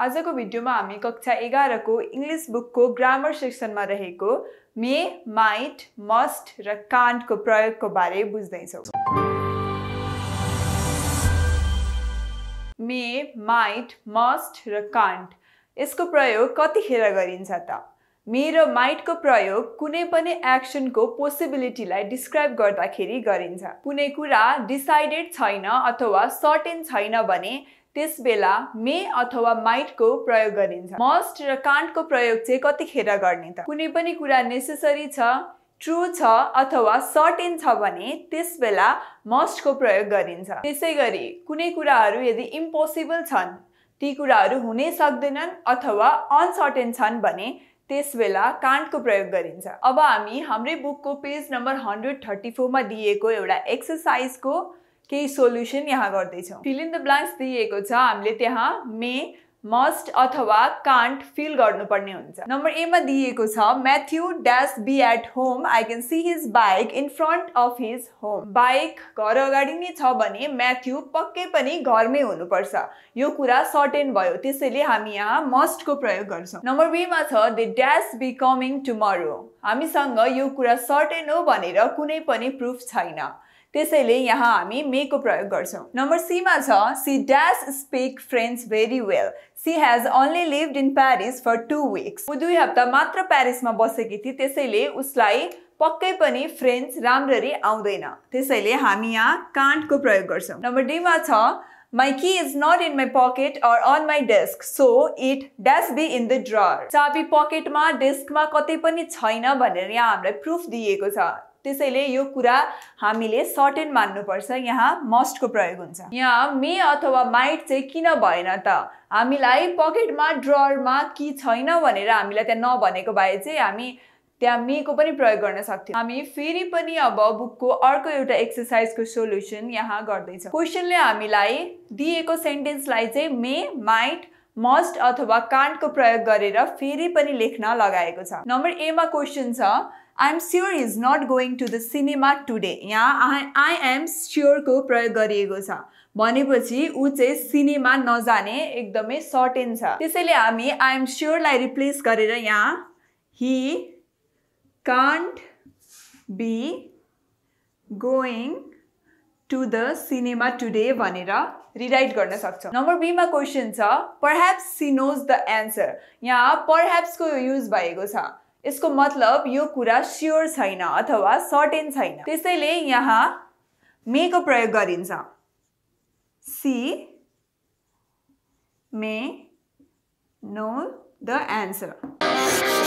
आजको भिडियोमा हामी कक्षा एघारको इङ्ग्लिस बुकको ग्रामर सेक्सनमा रहेको मे माइट मस्ट र कान्टको प्रयोगको बारे बुझ्दैछौँ मे माइट मस्ट र कान्ट यसको प्रयोग कतिखेर गरिन्छ त मे र माइटको प्रयोग कुनै पनि एक्सनको पोसिबिलिटीलाई डिस्क्राइब गर्दाखेरि गरिन्छ कुनै कुरा डिसाइडेड छैन अथवा सर्टेन छैन भने त्यस बेला मे अथवा माइटको प्रयोग गरिन्छ मस्ट र कान्टको प्रयोग चाहिँ कतिखेर गर्ने त कुनै पनि कुरा नेसेसरी छ ट्रु छ अथवा सर्टेन छ भने त्यस त्यसबेला मस्टको प्रयोग गरिन्छ त्यसै गरी कुनै कुराहरू यदि इम्पोसिबल छन् ती कुराहरू हुनै सक्दैनन् अथवा अनसर्टेन छन् भने त्यस त्यसबेला कान्टको प्रयोग गरिन्छ अब हामी हाम्रै बुकको पेज नम्बर हन्ड्रेड थर्टी फोरमा दिएको एउटा एक्सर्साइजको केही सोल्युसन यहाँ गर्दैछौँ फिल इन द ब्लान्स दिएको छ हामीले त्यहाँ मे मस्ट अथवा कान्ट फिल गर्नुपर्ने हुन्छ नम्बर एमा दिएको छ Matthew dash be at home I can see his bike in front of his home bike घर अगाडि नै छ भने म्याथ्यु पक्कै पनि घरमै हुनुपर्छ यो कुरा सर्टेन भयो त्यसैले हामी यहाँ मस्टको प्रयोग गर्छौँ नम्बर बीमा छ they dash be coming tomorrow हामीसँग यो कुरा सर्टेन हो भनेर कुनै पनि प्रुफ छैन त्यसैले यहाँ हामी मेको प्रयोग गर्छौँ नम्बर सीमा छ she dash speak French very well she has only lived in Paris for two weeks ऊ दुई हप्ता मात्र प्यारिसमा बसेकी थिए त्यसैले उसलाई पक्कै पनि फ्रेन्च राम्ररी आउँदैन त्यसैले हामी यहाँ कान्टको प्रयोग गर्छौँ नम्बर डीमा छ my key is not in my pocket or on my desk so it dash be in the drawer चाबी पकेटमा डेस्कमा कतै पनि छैन भनेर यहाँ हामीलाई प्रुफ दिएको छ त्यसैले यो कुरा हामीले सर्टेन मान्नुपर्छ यहाँ मस्टको प्रयोग हुन्छ यहाँ मे अथवा माइट चाहिँ किन भएन त हामीलाई पकेटमा ड्रमा कि छैन भनेर हामीलाई त्यहाँ नभनेको भए चाहिँ हामी त्यहाँ मेको पनि प्रयोग गर्न सक्थ्यौँ हामी फेरि पनि अब बुकको अर्को एउटा एक्सर्साइजको सोल्युसन यहाँ गर्दैछौँ क्वेसनले हामीलाई दिएको सेन्टेन्सलाई चाहिँ मे माइट मस्ट अथवा कान्टको प्रयोग गरेर फेरि पनि लेख्न लगाएको छ नम्बर एमा क्वेसन छ I'm sure is not going to the cinema today यहाँ आई आई एम स्योरको प्रयोग गरिएको छ भनेपछि ऊ चाहिँ सिनेमा नजाने एकदमै सर्टेन छ त्यसैले हामी आई एम स्योरलाई रिप्लेस गरेर यहाँ he can't be going to the cinema today भनेर रिराइट गर्न सक्छ नम्बर बीमा क्वेसन छ perhaps she knows the answer यहाँ पर्ह्याप्सको युज भएको छ यसको मतलब यो कुरा स्योर छैन अथवा सर्टेन छैन त्यसैले यहाँ मेको प्रयोग गरिन्छ she may know the answer